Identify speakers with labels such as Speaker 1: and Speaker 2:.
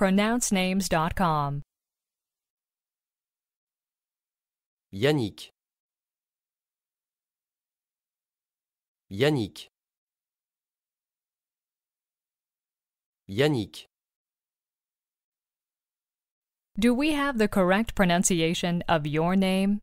Speaker 1: pronouncenames.com.
Speaker 2: Yannick. Yannick. Yannick.
Speaker 1: Do we have the correct pronunciation of your name?